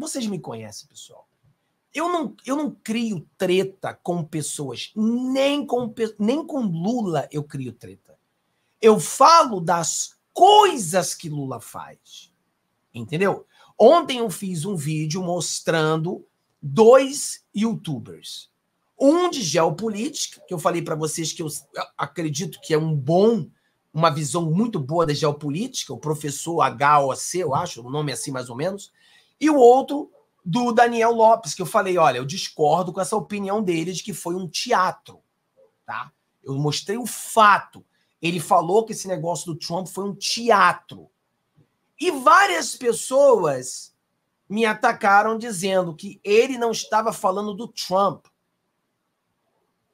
Vocês me conhecem, pessoal. Eu não, eu não crio treta com pessoas, nem com, nem com Lula eu crio treta. Eu falo das coisas que Lula faz. Entendeu? Ontem eu fiz um vídeo mostrando dois youtubers. Um de geopolítica, que eu falei para vocês que eu acredito que é um bom, uma visão muito boa da geopolítica, o professor HOC, eu acho, o nome é assim mais ou menos. E o outro do Daniel Lopes, que eu falei, olha, eu discordo com essa opinião dele de que foi um teatro, tá? Eu mostrei o fato. Ele falou que esse negócio do Trump foi um teatro. E várias pessoas me atacaram dizendo que ele não estava falando do Trump.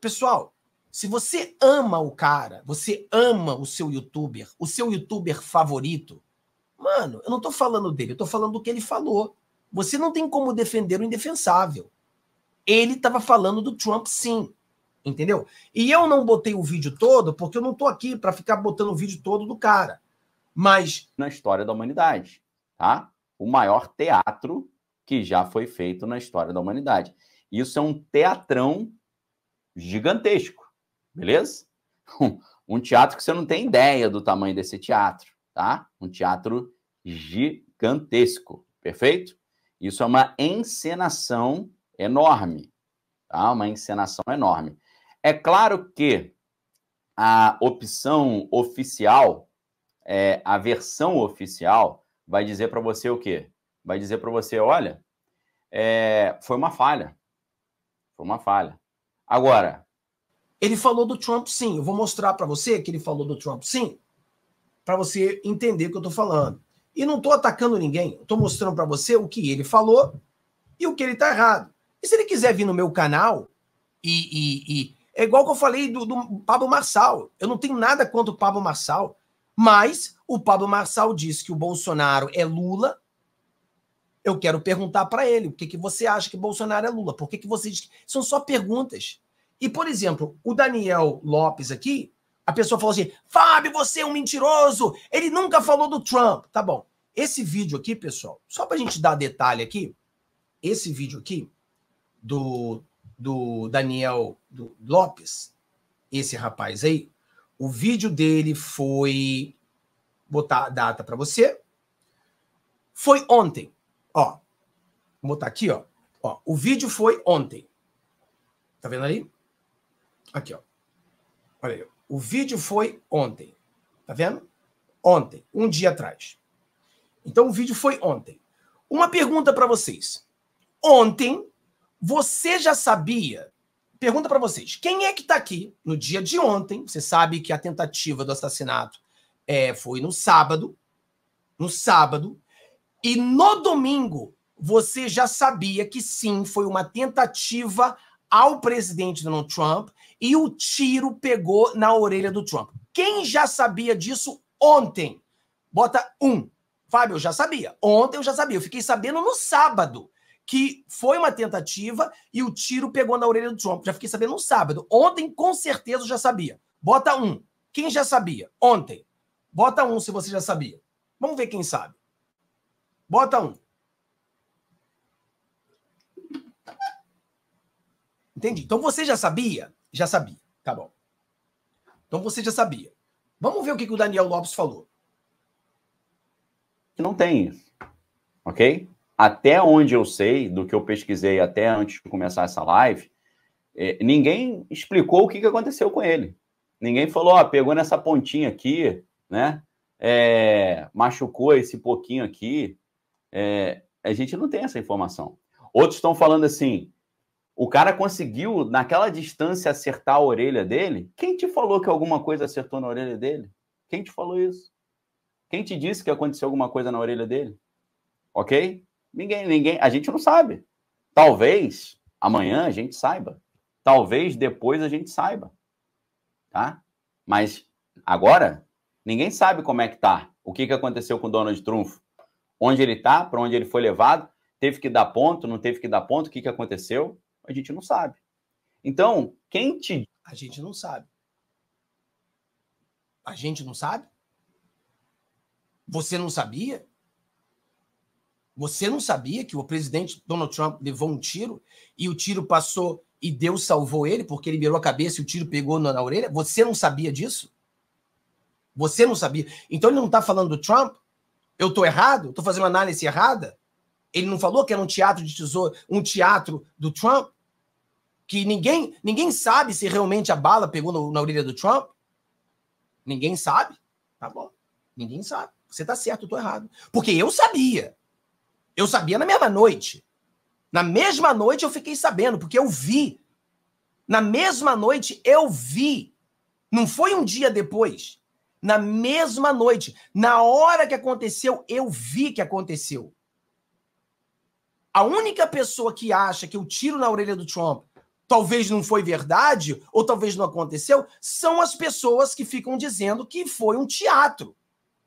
Pessoal, se você ama o cara, você ama o seu youtuber, o seu youtuber favorito, Mano, eu não tô falando dele, eu tô falando do que ele falou. Você não tem como defender o indefensável. Ele estava falando do Trump, sim. Entendeu? E eu não botei o vídeo todo porque eu não tô aqui para ficar botando o vídeo todo do cara. Mas. Na história da humanidade, tá? O maior teatro que já foi feito na história da humanidade. Isso é um teatrão gigantesco, beleza? Um teatro que você não tem ideia do tamanho desse teatro tá? Um teatro gigantesco, perfeito? Isso é uma encenação enorme, tá? Uma encenação enorme. É claro que a opção oficial, é, a versão oficial, vai dizer para você o quê? Vai dizer para você, olha, é, foi uma falha. Foi uma falha. Agora. Ele falou do Trump, sim. Eu vou mostrar para você que ele falou do Trump, sim para você entender o que eu estou falando. E não estou atacando ninguém, estou mostrando para você o que ele falou e o que ele está errado. E se ele quiser vir no meu canal e. e, e é igual que eu falei do, do Pablo Marçal. Eu não tenho nada contra o Pablo Marçal, mas o Pablo Marçal disse que o Bolsonaro é Lula. Eu quero perguntar para ele o que, que você acha que Bolsonaro é Lula. Por que, que você diz que... São só perguntas. E, por exemplo, o Daniel Lopes aqui, a pessoa falou assim: Fábio, você é um mentiroso, ele nunca falou do Trump. Tá bom. Esse vídeo aqui, pessoal, só para a gente dar detalhe aqui, esse vídeo aqui do, do Daniel do Lopes, esse rapaz aí, o vídeo dele foi. Botar a data para você. Foi ontem. Ó. Vou botar aqui, ó. ó. O vídeo foi ontem. Tá vendo aí? Aqui, ó. Olha aí. O vídeo foi ontem. Tá vendo? Ontem, um dia atrás. Então o vídeo foi ontem. Uma pergunta para vocês. Ontem você já sabia? Pergunta para vocês. Quem é que está aqui no dia de ontem? Você sabe que a tentativa do assassinato é, foi no sábado. No sábado. E no domingo você já sabia que sim, foi uma tentativa ao presidente Donald Trump e o tiro pegou na orelha do Trump. Quem já sabia disso ontem? Bota um. Fábio, eu já sabia. Ontem eu já sabia. Eu fiquei sabendo no sábado que foi uma tentativa e o tiro pegou na orelha do Trump. Já fiquei sabendo no sábado. Ontem, com certeza, eu já sabia. Bota um. Quem já sabia? Ontem. Bota um se você já sabia. Vamos ver quem sabe. Bota um. Entendi. Então você já sabia? Já sabia, tá bom. Então você já sabia. Vamos ver o que, que o Daniel Lopes falou. Não tem isso, ok? Até onde eu sei, do que eu pesquisei até antes de começar essa live, eh, ninguém explicou o que, que aconteceu com ele. Ninguém falou, ó, pegou nessa pontinha aqui, né? É, machucou esse pouquinho aqui. É, a gente não tem essa informação. Outros estão falando assim, o cara conseguiu, naquela distância, acertar a orelha dele? Quem te falou que alguma coisa acertou na orelha dele? Quem te falou isso? Quem te disse que aconteceu alguma coisa na orelha dele? Ok? Ninguém, ninguém, a gente não sabe. Talvez amanhã a gente saiba. Talvez depois a gente saiba. Tá? Mas agora, ninguém sabe como é que tá. O que, que aconteceu com o Donald Trump? Onde ele tá? Para onde ele foi levado? Teve que dar ponto? Não teve que dar ponto? O que, que aconteceu? A gente não sabe. Então, quem te. A gente não sabe. A gente não sabe? Você não sabia? Você não sabia que o presidente Donald Trump levou um tiro e o tiro passou e Deus salvou ele porque ele virou a cabeça e o tiro pegou na, na orelha? Você não sabia disso? Você não sabia. Então ele não está falando do Trump? Eu estou errado? Estou fazendo uma análise errada? Ele não falou que era um teatro de tesouro, um teatro do Trump? que ninguém, ninguém sabe se realmente a bala pegou no, na orelha do Trump. Ninguém sabe. Tá bom. Ninguém sabe. Você tá certo, eu tô errado. Porque eu sabia. Eu sabia na mesma noite. Na mesma noite eu fiquei sabendo, porque eu vi. Na mesma noite eu vi. Não foi um dia depois. Na mesma noite, na hora que aconteceu, eu vi que aconteceu. A única pessoa que acha que o tiro na orelha do Trump talvez não foi verdade, ou talvez não aconteceu, são as pessoas que ficam dizendo que foi um teatro.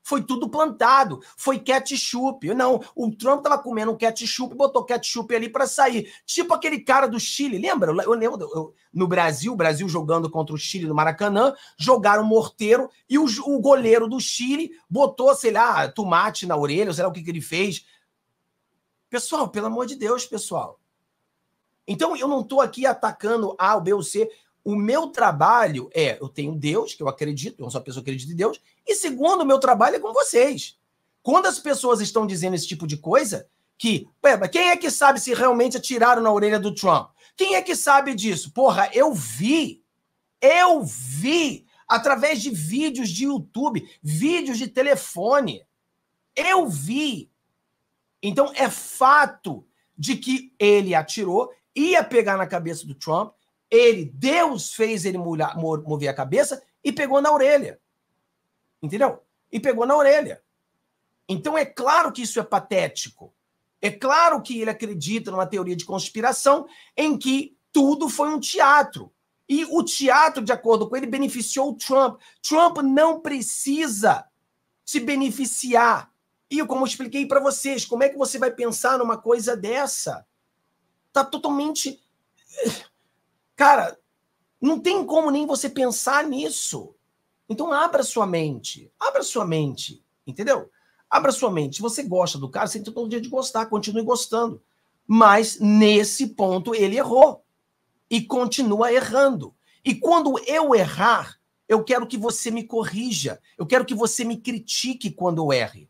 Foi tudo plantado, foi ketchup. Não, o Trump estava comendo um ketchup, botou ketchup ali para sair. Tipo aquele cara do Chile, lembra? Eu lembro eu, no Brasil, Brasil jogando contra o Chile no Maracanã, jogaram morteiro e o, o, goleiro do Chile botou, sei lá, tomate na orelha, sei lá o que, que ele fez. Pessoal, pelo amor de Deus, pessoal. Então, eu não estou aqui atacando A, B ou C. O meu trabalho é, eu tenho Deus, que eu acredito, eu sou uma pessoa que acredita em Deus, e segundo, o meu trabalho é com vocês. Quando as pessoas estão dizendo esse tipo de coisa, que, quem é que sabe se realmente atiraram na orelha do Trump? Quem é que sabe disso? Porra, eu vi, eu vi, através de vídeos de YouTube, vídeos de telefone, eu vi. Então, é fato de que ele atirou ia pegar na cabeça do Trump, ele, Deus fez ele mover a cabeça e pegou na orelha. Entendeu? E pegou na orelha. Então é claro que isso é patético. É claro que ele acredita numa teoria de conspiração em que tudo foi um teatro. E o teatro, de acordo com ele, beneficiou o Trump. Trump não precisa se beneficiar. E como eu expliquei para vocês, como é que você vai pensar numa coisa dessa? tá totalmente. Cara, não tem como nem você pensar nisso. Então abra sua mente. Abra sua mente, entendeu? Abra sua mente. Se você gosta do cara, você tem todo dia de gostar, continue gostando. Mas nesse ponto ele errou e continua errando. E quando eu errar, eu quero que você me corrija. Eu quero que você me critique quando eu erre.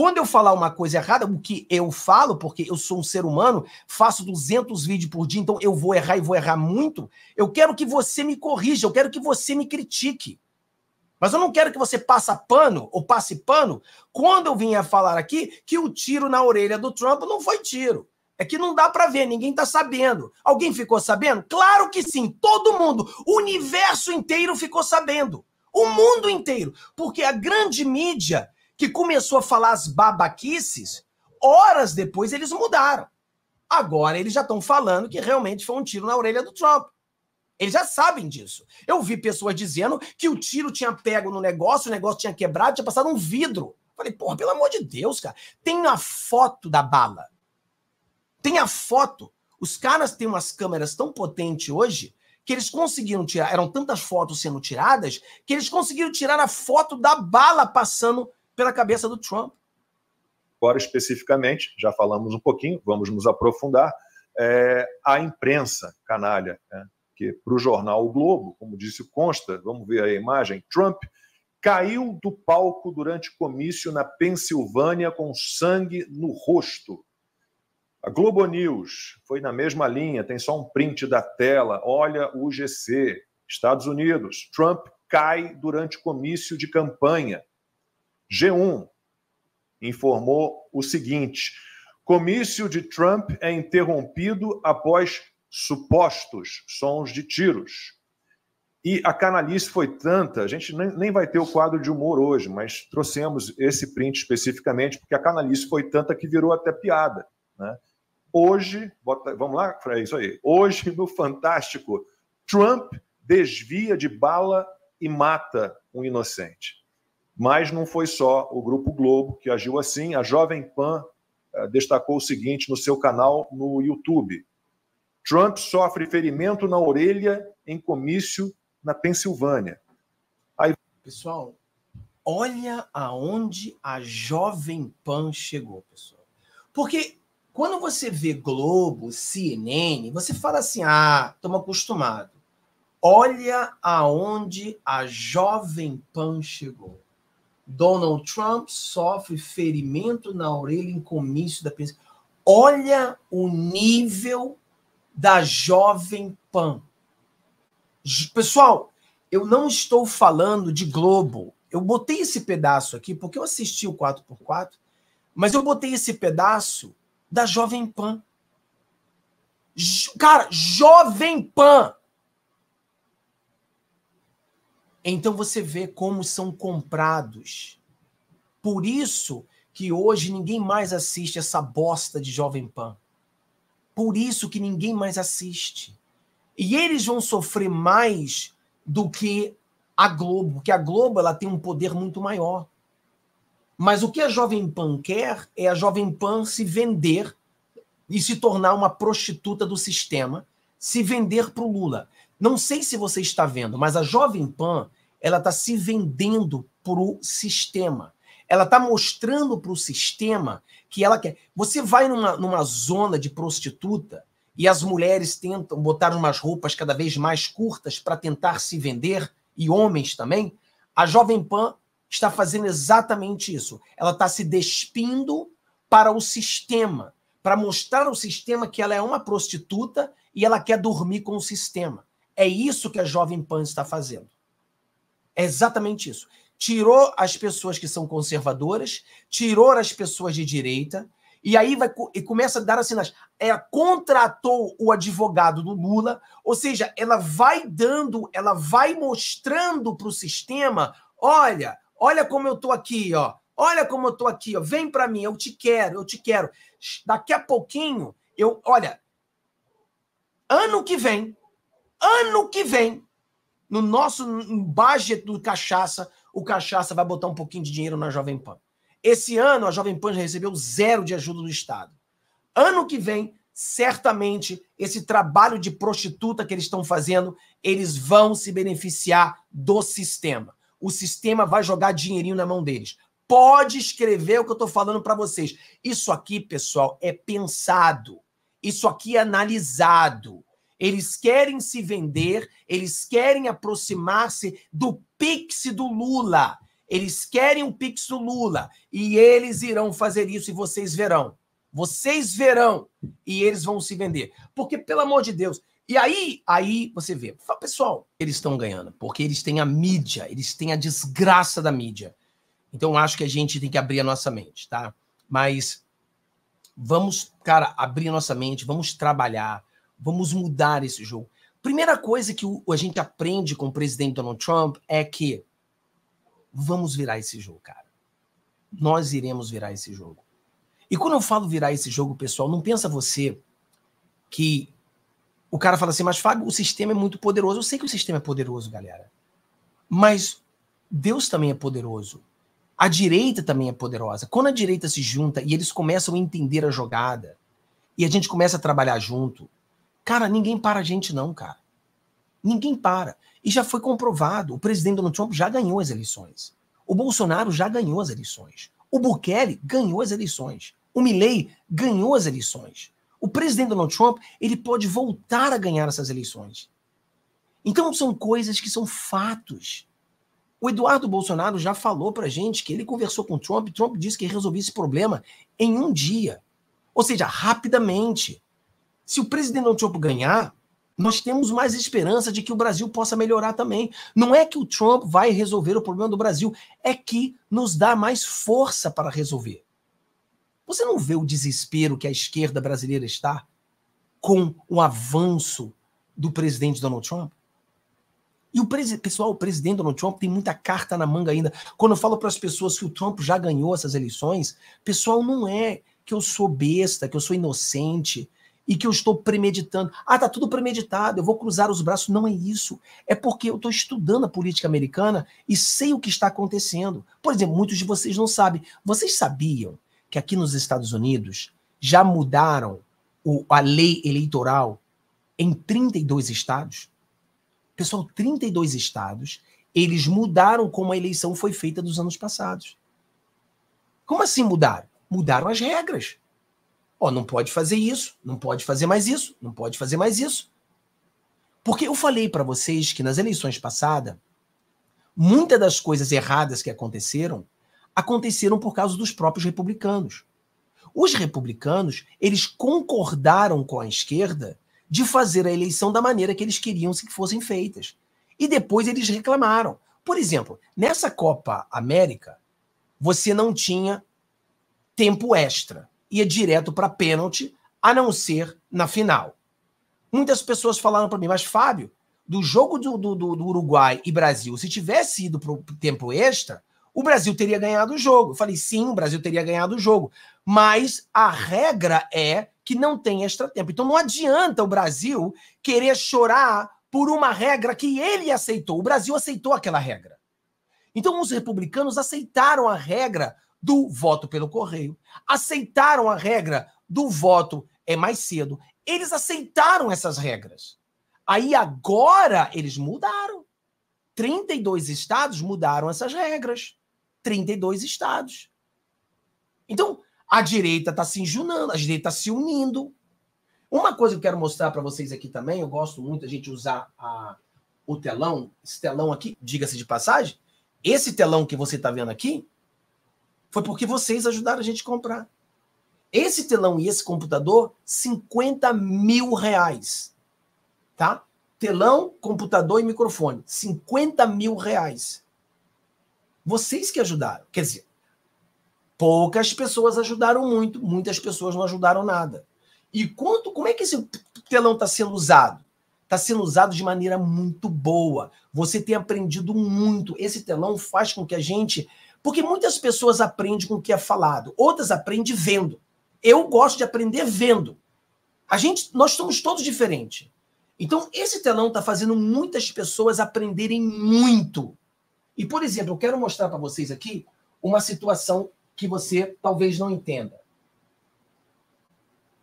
Quando eu falar uma coisa errada, o que eu falo, porque eu sou um ser humano, faço 200 vídeos por dia, então eu vou errar e vou errar muito, eu quero que você me corrija, eu quero que você me critique. Mas eu não quero que você passe pano ou passe pano quando eu vinha falar aqui que o tiro na orelha do Trump não foi tiro. É que não dá para ver, ninguém está sabendo. Alguém ficou sabendo? Claro que sim, todo mundo, o universo inteiro ficou sabendo. O mundo inteiro, porque a grande mídia que começou a falar as babaquices, horas depois eles mudaram. Agora eles já estão falando que realmente foi um tiro na orelha do Trump. Eles já sabem disso. Eu vi pessoas dizendo que o tiro tinha pego no negócio, o negócio tinha quebrado, tinha passado um vidro. Falei, porra, pelo amor de Deus, cara. Tem a foto da bala. Tem a foto. Os caras têm umas câmeras tão potentes hoje que eles conseguiram tirar. Eram tantas fotos sendo tiradas que eles conseguiram tirar a foto da bala passando pela cabeça do Trump. Agora, especificamente, já falamos um pouquinho, vamos nos aprofundar, é, a imprensa canalha, né? que para o jornal o Globo, como disse Consta, vamos ver a imagem, Trump caiu do palco durante comício na Pensilvânia com sangue no rosto. A Globo News foi na mesma linha, tem só um print da tela. Olha o GC, Estados Unidos. Trump cai durante comício de campanha. G1 informou o seguinte: comício de Trump é interrompido após supostos sons de tiros. E a canalice foi tanta, a gente nem vai ter o quadro de humor hoje, mas trouxemos esse print especificamente, porque a canalice foi tanta que virou até piada. Né? Hoje, bota, vamos lá, é isso aí. Hoje, no Fantástico, Trump desvia de bala e mata um inocente. Mas não foi só o Grupo Globo que agiu assim. A Jovem Pan eh, destacou o seguinte no seu canal no YouTube: Trump sofre ferimento na orelha em comício na Pensilvânia. Aí... Pessoal, olha aonde a Jovem Pan chegou, pessoal. Porque quando você vê Globo, CNN, você fala assim: ah, estamos acostumados. Olha aonde a Jovem Pan chegou. Donald Trump sofre ferimento na orelha em comício da presidência. Olha o nível da Jovem Pan. Pessoal, eu não estou falando de Globo. Eu botei esse pedaço aqui porque eu assisti o 4x4, mas eu botei esse pedaço da Jovem Pan. Cara, Jovem Pan Então você vê como são comprados. Por isso que hoje ninguém mais assiste essa bosta de Jovem Pan. Por isso que ninguém mais assiste. E eles vão sofrer mais do que a Globo, porque a Globo ela tem um poder muito maior. Mas o que a Jovem Pan quer é a Jovem Pan se vender e se tornar uma prostituta do sistema, se vender para o Lula. Não sei se você está vendo, mas a Jovem Pan ela está se vendendo para o sistema. Ela está mostrando para o sistema que ela quer. Você vai numa, numa zona de prostituta e as mulheres tentam botar umas roupas cada vez mais curtas para tentar se vender, e homens também. A Jovem Pan está fazendo exatamente isso. Ela está se despindo para o sistema, para mostrar ao sistema que ela é uma prostituta e ela quer dormir com o sistema. É isso que a Jovem Pan está fazendo. É exatamente isso. Tirou as pessoas que são conservadoras, tirou as pessoas de direita, e aí vai, e começa a dar as sinais. Ela contratou o advogado do Lula, ou seja, ela vai dando, ela vai mostrando para o sistema: olha, olha como eu estou aqui, ó. Olha como eu estou aqui, ó. Vem para mim, eu te quero, eu te quero. Daqui a pouquinho, eu, olha, ano que vem, ano que vem, no nosso budget do cachaça, o cachaça vai botar um pouquinho de dinheiro na Jovem Pan. Esse ano, a Jovem Pan já recebeu zero de ajuda do Estado. Ano que vem, certamente, esse trabalho de prostituta que eles estão fazendo, eles vão se beneficiar do sistema. O sistema vai jogar dinheirinho na mão deles. Pode escrever o que eu estou falando para vocês. Isso aqui, pessoal, é pensado. Isso aqui é analisado. Eles querem se vender, eles querem aproximar-se do Pix do Lula. Eles querem o Pix do Lula. E eles irão fazer isso e vocês verão. Vocês verão. E eles vão se vender. Porque, pelo amor de Deus. E aí, aí você vê. Fala, pessoal, eles estão ganhando. Porque eles têm a mídia, eles têm a desgraça da mídia. Então, acho que a gente tem que abrir a nossa mente, tá? Mas vamos, cara, abrir nossa mente, vamos trabalhar Vamos mudar esse jogo. Primeira coisa que o, a gente aprende com o presidente Donald Trump é que vamos virar esse jogo, cara. Nós iremos virar esse jogo. E quando eu falo virar esse jogo, pessoal, não pensa você que o cara fala assim, mas Fábio, o sistema é muito poderoso. Eu sei que o sistema é poderoso, galera. Mas Deus também é poderoso. A direita também é poderosa. Quando a direita se junta e eles começam a entender a jogada, e a gente começa a trabalhar junto, Cara, ninguém para a gente, não, cara. Ninguém para. E já foi comprovado: o presidente Donald Trump já ganhou as eleições. O Bolsonaro já ganhou as eleições. O Bukele ganhou as eleições. O Milley ganhou as eleições. O presidente Donald Trump, ele pode voltar a ganhar essas eleições. Então são coisas que são fatos. O Eduardo Bolsonaro já falou pra gente que ele conversou com Trump, Trump disse que resolvia esse problema em um dia. Ou seja, rapidamente. Se o presidente Donald Trump ganhar, nós temos mais esperança de que o Brasil possa melhorar também. Não é que o Trump vai resolver o problema do Brasil, é que nos dá mais força para resolver. Você não vê o desespero que a esquerda brasileira está com o avanço do presidente Donald Trump? E o pessoal, o presidente Donald Trump tem muita carta na manga ainda. Quando eu falo para as pessoas que o Trump já ganhou essas eleições, pessoal, não é que eu sou besta, que eu sou inocente, e que eu estou premeditando. Ah, tá tudo premeditado, eu vou cruzar os braços. Não é isso. É porque eu estou estudando a política americana e sei o que está acontecendo. Por exemplo, muitos de vocês não sabem. Vocês sabiam que aqui nos Estados Unidos já mudaram o, a lei eleitoral em 32 estados? Pessoal, 32 estados, eles mudaram como a eleição foi feita dos anos passados. Como assim mudaram? Mudaram as regras. Ó, não pode fazer isso, não pode fazer mais isso, não pode fazer mais isso. Porque eu falei para vocês que nas eleições passadas, muitas das coisas erradas que aconteceram aconteceram por causa dos próprios republicanos. Os republicanos, eles concordaram com a esquerda de fazer a eleição da maneira que eles queriam se que fossem feitas. E depois eles reclamaram. Por exemplo, nessa Copa América, você não tinha tempo extra ia direto para pênalti, a não ser na final. Muitas pessoas falaram para mim, mas Fábio, do jogo do, do, do, Uruguai e Brasil, se tivesse ido para o tempo extra, o Brasil teria ganhado o jogo. Eu falei, sim, o Brasil teria ganhado o jogo. Mas a regra é que não tem extra tempo. Então não adianta o Brasil querer chorar por uma regra que ele aceitou. O Brasil aceitou aquela regra. Então os republicanos aceitaram a regra do voto pelo correio, aceitaram a regra do voto é mais cedo. Eles aceitaram essas regras. Aí agora eles mudaram. 32 estados mudaram essas regras. 32 estados. Então, a direita está se enjunando, a direita está se unindo. Uma coisa que eu quero mostrar para vocês aqui também, eu gosto muito da gente usar a, o telão, esse telão aqui, diga-se de passagem, esse telão que você está vendo aqui, foi porque vocês ajudaram a gente a comprar. Esse telão e esse computador, 50 mil reais. Tá? Telão, computador e microfone. 50 mil reais. Vocês que ajudaram. Quer dizer, poucas pessoas ajudaram muito, muitas pessoas não ajudaram nada. E quanto, como é que esse telão está sendo usado? Está sendo usado de maneira muito boa. Você tem aprendido muito. Esse telão faz com que a gente porque muitas pessoas aprendem com o que é falado, outras aprendem vendo. Eu gosto de aprender vendo. A gente, nós somos todos diferentes. Então, esse telão está fazendo muitas pessoas aprenderem muito. E, por exemplo, eu quero mostrar para vocês aqui uma situação que você talvez não entenda.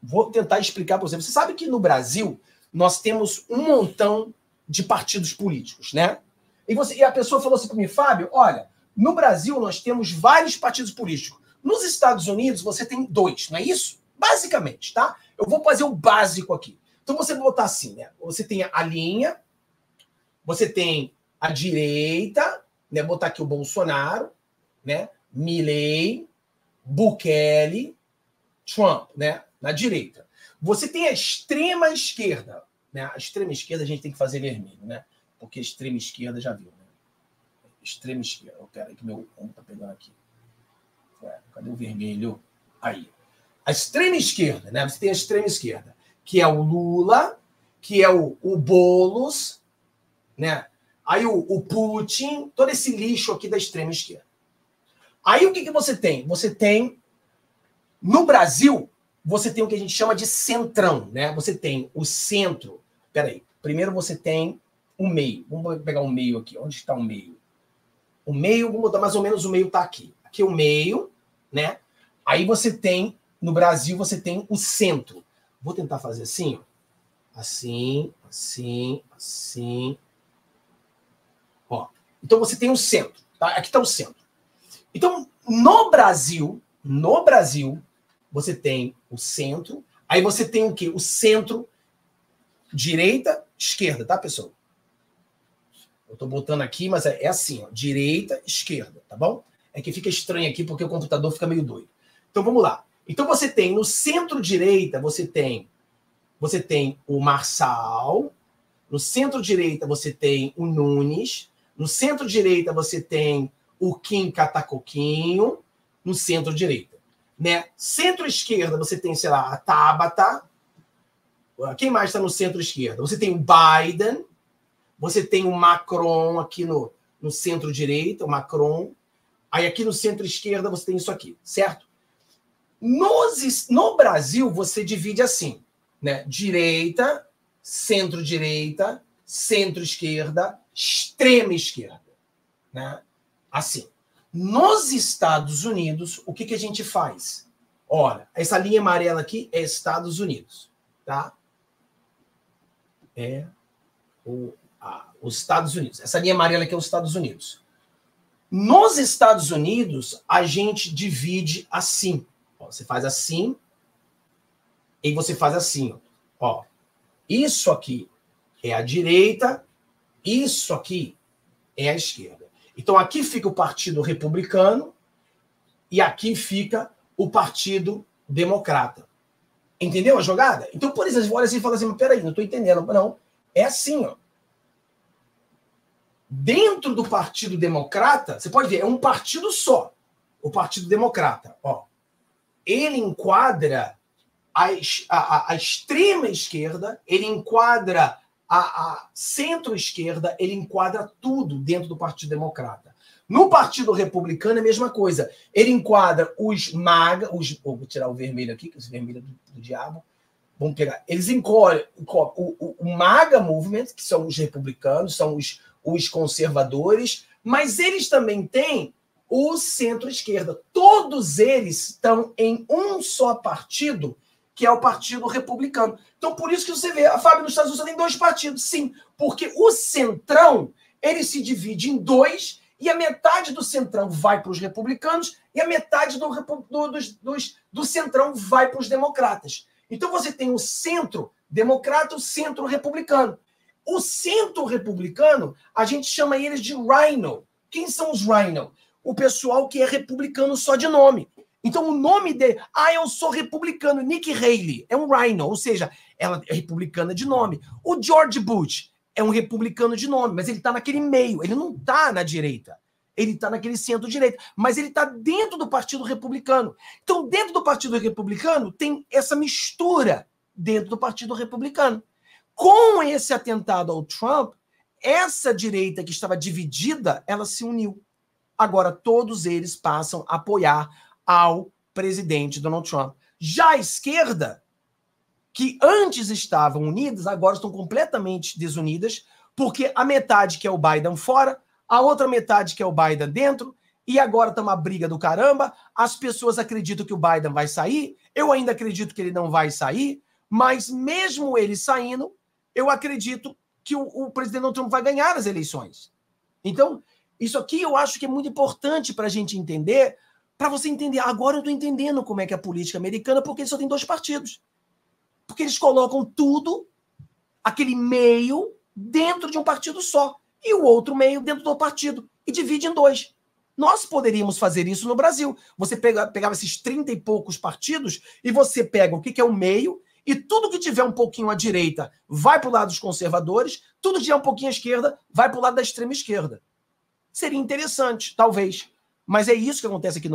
Vou tentar explicar para você. Você sabe que no Brasil nós temos um montão de partidos políticos, né? E, você, e a pessoa falou assim para mim, Fábio, olha, no Brasil, nós temos vários partidos políticos. Nos Estados Unidos, você tem dois, não é isso? Basicamente, tá? Eu vou fazer o básico aqui. Então, você botar assim, né? Você tem a linha, você tem a direita, né? Botar aqui o Bolsonaro, né? Milley, Bukele, Trump, né? Na direita. Você tem a extrema esquerda, né? A extrema esquerda a gente tem que fazer vermelho, né? Porque extrema esquerda já viu extrema esquerda. Oh, pera que meu ombro tá pegando aqui. Ué, cadê o vermelho? Aí. A extrema esquerda, né? Você tem a extrema esquerda, que é o Lula, que é o, o Boulos, né? Aí o, o Putin, todo esse lixo aqui da extrema esquerda. Aí o que, que você tem? Você tem. No Brasil, você tem o que a gente chama de centrão, né? Você tem o centro. Peraí. Primeiro você tem o meio. Vamos pegar o meio aqui. Onde está o meio? O meio, vou botar mais ou menos o meio tá aqui. Aqui é o meio, né? Aí você tem, no Brasil, você tem o centro. Vou tentar fazer assim, ó. Assim, assim, assim. Ó. Então você tem o centro, tá? Aqui tá o centro. Então, no Brasil, no Brasil, você tem o centro, aí você tem o quê? O centro, direita, esquerda, tá, pessoal? Eu estou botando aqui, mas é, é assim, ó, direita, esquerda, tá bom? É que fica estranho aqui porque o computador fica meio doido. Então vamos lá. Então você tem no centro-direita, você tem você tem o Marçal, no centro-direita você tem o Nunes, no centro-direita você tem o Kim Catacoquinho, no centro-direita. Né? Centro-esquerda você tem, sei lá, a Tabata. Quem mais está no centro-esquerda? Você tem o Biden, você tem o Macron aqui no, no centro-direita, o Macron. Aí aqui no centro-esquerda você tem isso aqui, certo? Nos, no Brasil, você divide assim, né? Direita, centro-direita, centro-esquerda, extrema-esquerda, né? Assim. Nos Estados Unidos, o que, que a gente faz? Olha, essa linha amarela aqui é Estados Unidos, tá? É o os Estados Unidos. Essa linha amarela aqui é os Estados Unidos. Nos Estados Unidos, a gente divide assim. Ó, você faz assim e você faz assim. Ó. Isso aqui é a direita, isso aqui é a esquerda. Então aqui fica o Partido Republicano e aqui fica o Partido Democrata. Entendeu a jogada? Então, por exemplo, olha assim e fala assim: peraí, não estou entendendo. Não, é assim, ó dentro do Partido Democrata, você pode ver, é um partido só, o Partido Democrata. Ó, ele enquadra a, a, a extrema esquerda, ele enquadra a, a centro-esquerda, ele enquadra tudo dentro do Partido Democrata. No Partido Republicano é a mesma coisa. Ele enquadra os maga, os, vou tirar o vermelho aqui, que é o vermelho do, do diabo. Vamos pegar. Eles encolhem o, o, o, maga movement, que são os republicanos, são os, os conservadores, mas eles também têm o centro-esquerda. Todos eles estão em um só partido, que é o Partido Republicano. Então, por isso que você vê, a Fábio, nos Estados Unidos tem dois partidos, sim, porque o centrão ele se divide em dois e a metade do centrão vai para os republicanos e a metade do, do, dos, dos, do centrão vai para os democratas. Então, você tem o centro democrata, o centro republicano. O centro republicano, a gente chama eles de Rhino. Quem são os Rhino? O pessoal que é republicano só de nome. Então, o nome dele. Ah, eu sou republicano. Nick Haley é um Rhino, ou seja, ela é republicana de nome. O George Bush é um republicano de nome, mas ele está naquele meio. Ele não está na direita. Ele está naquele centro-direita. Mas ele está dentro do Partido Republicano. Então, dentro do Partido Republicano, tem essa mistura dentro do Partido Republicano. Com esse atentado ao Trump, essa direita que estava dividida, ela se uniu. Agora todos eles passam a apoiar ao presidente Donald Trump. Já a esquerda, que antes estavam unidas, agora estão completamente desunidas, porque a metade que é o Biden fora, a outra metade que é o Biden dentro, e agora está uma briga do caramba. As pessoas acreditam que o Biden vai sair, eu ainda acredito que ele não vai sair, mas mesmo ele saindo, eu acredito que o, o presidente Donald Trump vai ganhar as eleições. Então, isso aqui eu acho que é muito importante para a gente entender, para você entender. Agora eu estou entendendo como é que é a política americana, porque eles só tem dois partidos. Porque eles colocam tudo, aquele meio, dentro de um partido só, e o outro meio dentro do partido, e divide em dois. Nós poderíamos fazer isso no Brasil. Você pega, pegava esses 30 e poucos partidos e você pega o que, que é o meio e tudo que tiver um pouquinho à direita vai para o lado dos conservadores, tudo que tiver um pouquinho à esquerda vai para o lado da extrema esquerda. Seria interessante, talvez. Mas é isso que acontece aqui no